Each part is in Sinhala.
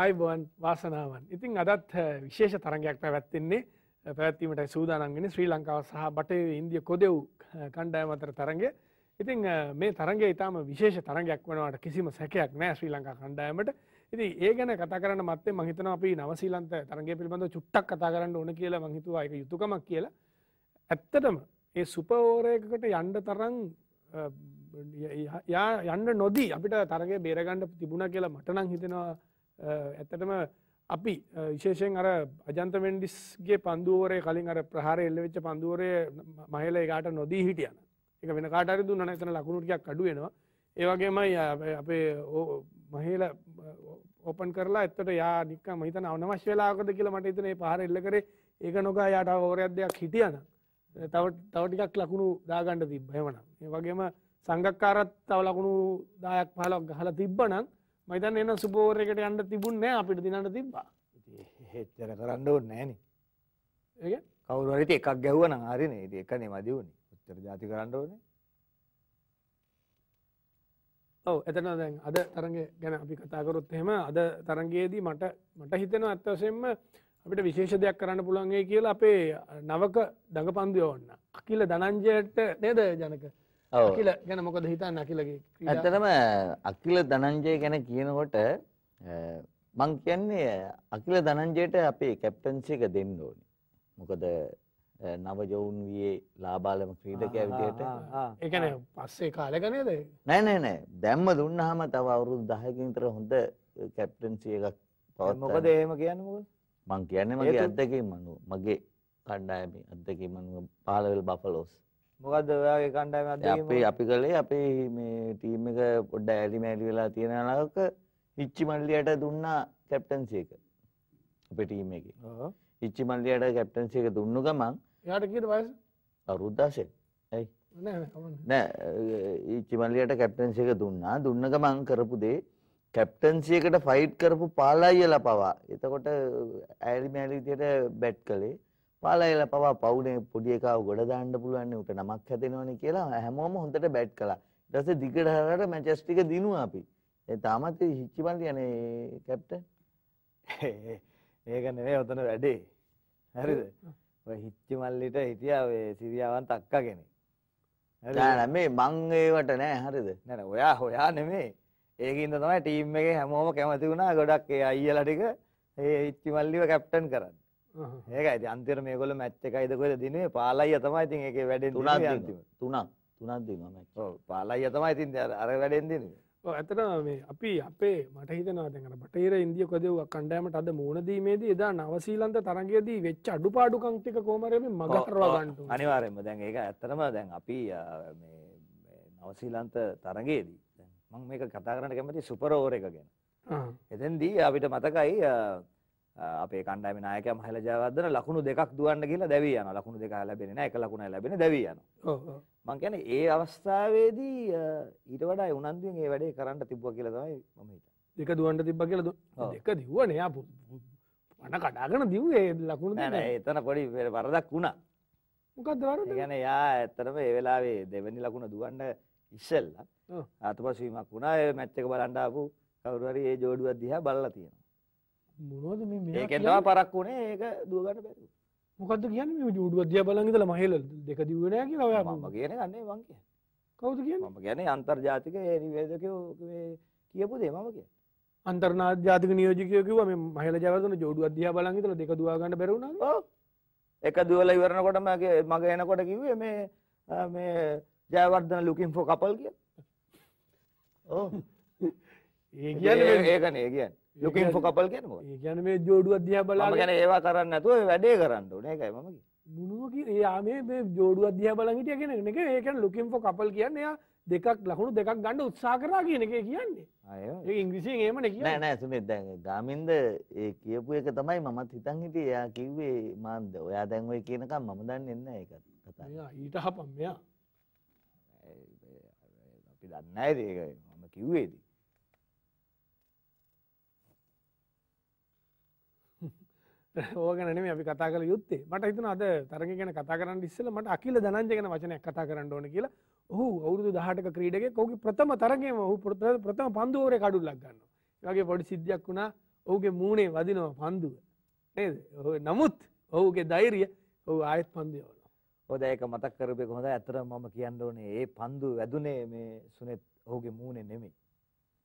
අයිබුවන් වාසනාවන් ඉතින් අදත් විශේෂ තරගයක් පැවැත්තින්නේ පැවැත්වීමට සූදානන්ගෙන ශ්‍රී ලංකාව සහ බටය ඉන්දිය කොදෙව් කණ්ඩායම අතර තරගය ඉතින් මේ තරගේ ඉතාම විශේෂ තරගයක් වනවට කිසිම සැකයක් නෑ ශ්‍රී ලංකා කණ්ඩායමට ඉති ඒ ගැන කතරන මත්තේ මහිතන අපි නවසීලන්ත තරගේ පිළිබඳ චුට්ටක් කතා කරන්න ඕන කියලා මහිතුවා එක යුතුකමක් කියලා ඇත්තටම ඒ සුපවෝරයකට යන්ඩ තරං යා යන්න නොදී අපිට තරගේ බේරගණ්ඩ තිබුණ කියලා මටනං හිතෙනවා ඇතටම අපි විශේෂයෙන් අර අජන්ත මෙන්ඩිස්ගේ පන්දුවරය කලින් අර ප්‍රහාර එල්ලවෙච්ච පන්දුවරය මහල එකට නොදී හිටියන එක වෙන කාටරි දුන්න එතන ලකුණුටයක් අඩුවෙනවා ඒවගේමයි අපේ මහල ඕපන් කරලා ඇත්තට යා නික් මහිතන අවනවශ වෙලාකද කියලා මට ඉතනේ පහර එල්ල කරේ ඒක නොකා යාට ඕරයක් දෙයක් හිටියන තවටිකක් ලකුණු දාගණ්ඩ තිබ හෙවනම් ඒ වගේම සංගක්කාරත් තව ලකුණු දායක් පහලක් ගහලා තිබ්බනං මහිතන් එන සුපෝරකට යන්න තිබුන්නෑ අපිට දිනට තිබ්බා හෙච්චර කරන්න ඕන්න ෑන කවුරට එකක් ගැව්වන හරින ඒ එකනේ මදිවුණේ උත්තර ජාති කරන්න ඕන ඔව එතන දැන් අද තරග ගැන අපි කතාකරොත් එහෙම අද තරගයේදී මට මට හිතෙන අත්වසයෙන්ම අපිට විශේෂ දෙයක් කරන්න පුළන්ගේ කියලා අපේ නවක දඟ පන්දියෝන්න අකිල දනංජයට නේද ජනක අකිල ගැන මොකද හිතන්න අකිලගේ ඇත්තටම අකිල දනංජය ගැන කියනකොට මං කියන්නේ අකිල දනංජයට අපේ කැප්ටන්සි එක දෙන්න ඕනි. මොකද නව ජවුන් වයේ ලාබාලම ක්‍රීඩකයා විදිහට ඒ කියන්නේ පස්සේ කාලෙක නේද? නෑ නෑ නෑ. දැම්ම දුන්නාම තව අවුරුදු 10කින් විතර හොඳ කැප්ටන්සි එකක් පවත්වන්න. මොකද එහෙම කියන්නේ මොකද? මං කියන්නේ මගේ අත්දැකීම අනුව මගේ කණ්ඩායමේ අත්දැකීම අනුව පාලවල් බෆලෝස් මොකද ඔයාගේ කණ්ඩායම අධ්‍යක්ෂකව අපි අපි කළේ අපේ මේ ටීම් එක පොඩ්ඩ ඇලි මැලි වෙලා තියෙන අලක ඉච්චි මල්ලියට දුන්නා කැප්ටන්සි එක අපේ ටීම් එකේ. ඔව්. ඉච්චි මල්ලියට කැප්ටන්සි එක දුන්නු ගමන් එයාට කීයද වයස? අවුරුදු 16. ඇයි? නෑ ඉච්චි මල්ලියට කැප්ටන්සි එක දුන්නා. දුන්න ගමන් කරපු දේ කැප්ටන්සියකට ෆයිට් කරපු පාලායියල පවා එතකොට ඇලි මෑලි විදියට බැට් කළේ පාලයිලා පවා පවුනේ පොඩි එකාව ගොඩ දාන්න පුළුවන් උට නමක් හැදෙනවනේ කියලා හැමෝම හොඳට බැට් කළා. ඊට පස්සේ දිගට හරහට මැචස් ටික දිනුවා අපි. ඒ තාමත් හිච්චිමන් කියන්නේ කැප්ටන්. ඒක නෙවෙයි ඔතන වැඩේ. හරිද? ඔය හිච්චි මල්ලිට හිටියා ඔය සිරියාවන් තක්කා කෙනෙක්. හරිද? නෑ මේ මං ඒවට නෑ හරිද? නෑ ඔයා ඔයා නෙමෙයි. ඒකින්ද තමයි ටීම් එකේ හැමෝම කැමති වුණා ගොඩක් ඒ අයියලා ටික ඒ හිච්චි මල්ලිව කැප්ටන් කරන්න. Uh-huh. ඒකයි ඉතින් අන්තිමට මේගොල්ලෝ මැච් එකයිද කොහෙද දිනුවේ පාලයිය තමයි ඉතින් ඒකේ වැඩෙන් දිනුවේ අන්තිම තුනක් තුනක් දිනුවා මැච් ඔව් පාලයිය තමයි ඉතින් අර වැඩෙන් දිනුවේ ඔව් ඇත්තටම මේ අපි අපේ මට හිතෙනවා දැන් අර බටහිර ඉන්දිය කොදෙව්වක් කණ්ඩායමට අද මුණ දීමේදී එදා නවසීලන්ත තරගයේදී වෙච්ච අඩුපාඩුකම් ටික කොහොම හරි මේ මග කරවා ගන්න ඕනේ අනිවාර්යයෙන්ම දැන් ඒක ඇත්තටම දැන් අපි මේ නවසීලන්ත තරගයේදී දැන් මම මේක කතා කරන්න කැමති සුපර් ඕවර් එක ගැන uh-huh. එතෙන්දී අපිට මතකයි අපේ කණ්ඩායමේ නායකයා මහල ජයවර්ධන ලකුණු දෙකක් දුවන්න කියලා දැවී යනවා. ලකුණු දෙක ලැබෙන්නේ නැහැ. එක ලකුණයි ලැබෙන්නේ දැවී යනවා. මං කියන්නේ ඒ අවස්ථාවේදී ඊට වඩා උනන්දුවෙන් ඒ වැඩේ කරන්න තිබ්බා කියලා තමයි මම හිතන්නේ. දෙක දුවන්න තිබ්බා කියලා දෙක දිව්වනේ. යා පණ කඩාගෙන දිව්වේ ලකුණු දෙක. නෑ එතන පොඩි වරදක් වුණා. මොකක්ද වරද? يعني යා ඇත්තටම ඒ වෙලාවේ දෙවෙනි ලකුණ දුවන්න ඉස්සෙල්ලා ආතපසීමක් වුණා. ඒ මැච් එක බලන් ආපු කවුරු හරි ඒ ජෝඩුවක් දිහා බලලා තියෙනවා. මොනවද මේ මේ ඒක තමයි පරක්කු වුණේ ඒක දුව ගන්න බැරි මොකද්ද කියන්නේ මේ උඩුව දිහා බලන් ඉඳලා මහේල දෙක දිව්වේ නෑ කියලා ඔයා මම කියන්නේ ගන්නේ මං කියන්නේ කවුද කියන්නේ මම කියන්නේ අන්තර්ජාතික නිවේදකයෝ මේ කියපු දේ මම කියන්නේ අන්තර්ජාතික නියෝජකයෝ කිව්වා මේ මහේල ජයවර්ධන ජෝඩුව දිහා බලන් ඉඳලා දෙක දුවා ගන්න බැරි වුණා ඔව් එක දුවලා ඉවරනකොට මගේ මග එනකොට කිව්වේ මේ මේ ජයවර්ධන ලුකින් ෆෝ කපල් කියලා ඔව් ඒ කියන්නේ ඒකනේ කියන්නේ ලුකින් ෆෝ කපල් කියන්නේ මොකක්ද? ඒ කියන්නේ මේ ජෝඩුවක් දිහා බලලා මම කියන්නේ ඒවා කරන්නේ නැතුව වැඩේ කරන්න ඕනේ ඒකයි මම කිව්වේ. මොනවා කිය එයා මේ මේ ජෝඩුවක් දිහා බලන් හිටිය කියන එක ඒ කියන්නේ ලුකින් ෆෝ කපල් කියන්නේ එයා දෙකක් ලකුණු දෙකක් ගන්න උත්සාහ කරා කියන එක කියන්නේ. ඒක ඉංග්‍රීසියෙන් එහෙම නේ කියන්නේ. නෑ නෑ සුමිත් දැන් ගාමින්ද ඒ කියපු එක තමයි මමත් හිතන් හිටියේ එයා කිව්වේ මාන්ද ඔයා දැන් ඔය කියනකම් මම දන්නේ නැහැ ඒක කතා. එයා ඊට හපම් මෙයා. අපි දන්නේ නැහැ ඒක මම කිව්වේදී. ඕගනනේ අපි කතා කළ යුත්තේ මට හිතන අද තරග ගැන කතා කරන්න ඉස්සල මට අකිල දනංජගෙන වචනයක් කතා කරන්න ඕන කියලා ඔහු අවුරුදු දහටක ක්‍රීඩගේ කෝකි ප්‍රථම තරගේම ඔහු ප්‍රථම පන්දුවරේ කඩුල්ලක් ගන්න වගේ පොඩි සිද්ධියක් වුණා ඔහුගේ මූුණේ වදිනව පන්දුව නේද නමුත් ඔහුගේ දෛරිය ඔහු ආයත් පන්දියවන හොදයක මතක් කරපය හොඳ ඇතර මම කියන්න ඕනේ ඒ පන්දු වැදුනේ මේ සුනෙත් ඔහුගේ මූුණේ නෙමෙයි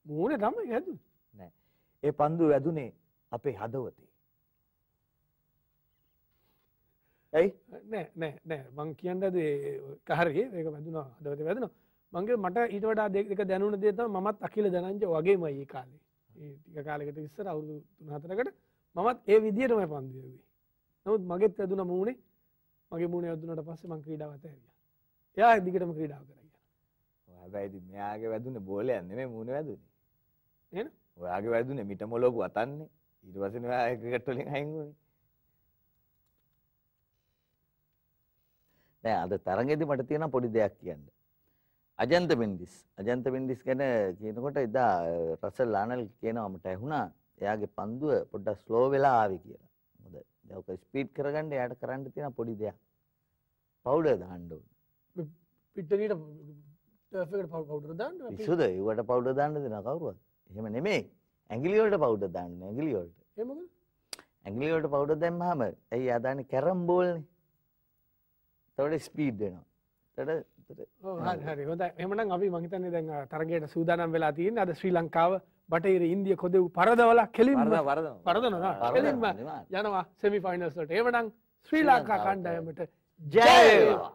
මූුණ තමයි හැදු නෑ ඒ පන්දු වැදුනේ අපේ හදවතේ ඇයි නෑ නෑ නෑ මං කියන්න කහරගේ ඒක වැදුනා දවත වැදන මගේ මට ඊට වඩා දෙක දැනුන දේත මත් අකිල දනංච වගේම ඒ කාලේ ටික කාලෙකට ඉස්සර අවුදු තුනහතරකට මමත් ඒ විදිහටම පන්දියවේ නමුත් මගෙත් ඇදුන මූුණේ මගේ මුණ යොදුනට පස්සේ මං ක්‍රීඩාවත ඇරිය එයා ඇදිකටම ක්‍රීඩාව කරගන්න හැබැයිති මෙයාගේ වැදුන බෝල යන්නේ මුණ වැදුනේ එ ඔයාගේ වැදුන මිට මොලොකු අතන්නේ ඉරවසනවා ඒකටලින් හයිගුවනේ නෑ අද තරගෙදි මට තියෙන පොඩි දෙයක් කියන්න. අජන්ත බෙන්ඩිස් අජන්ත බෙන්ඩිස් ගැන කියනකොට එදා රසල් ලානල් කියනවා මට ඇහුණා එයාගේ පන්දුව පොඩ්ඩක් ස්ලෝ වෙලා ආවේ කියලා. මොකද දැන් ඔක ස්පීඩ් කරගන්න එයාට කරන්න තියෙන පොඩි දෙයක්. පවුඩර් දාන්න ඕනේ. පිටරේට ටර්ෆ් එකට පවුඩර් දාන්න ඕනේ. ඉසුද ඒවට පවුඩර් දාන්න දෙන කවුරුවත්. එහෙම නෙමෙයි. ඇඟිලි වලට පවුඩර් දාන්න ඇඟිලි වලට. ඒ මොකද? ඇඟිලි වලට පවුඩර් දැම්මහම ඇයි ආදාන්නේ කැරම් බෝල්නේ. තවට ස්පීඩ් දෙනවා තට හරි හොඳ එමන අපි මහිතන්නේ දැන් තරගයට සූදානම් වෙලා තියෙන් අද ශ්‍රී ලංකාව බටහිර ඉන්දිය කොදව් පරදවල කෙලින් පරදනවා කෙලින්ම යනවා සෙමි ෆයිනස්ලට ඒවනම් ශ්‍රී ලංකා කණ්ඩායමට ජයවා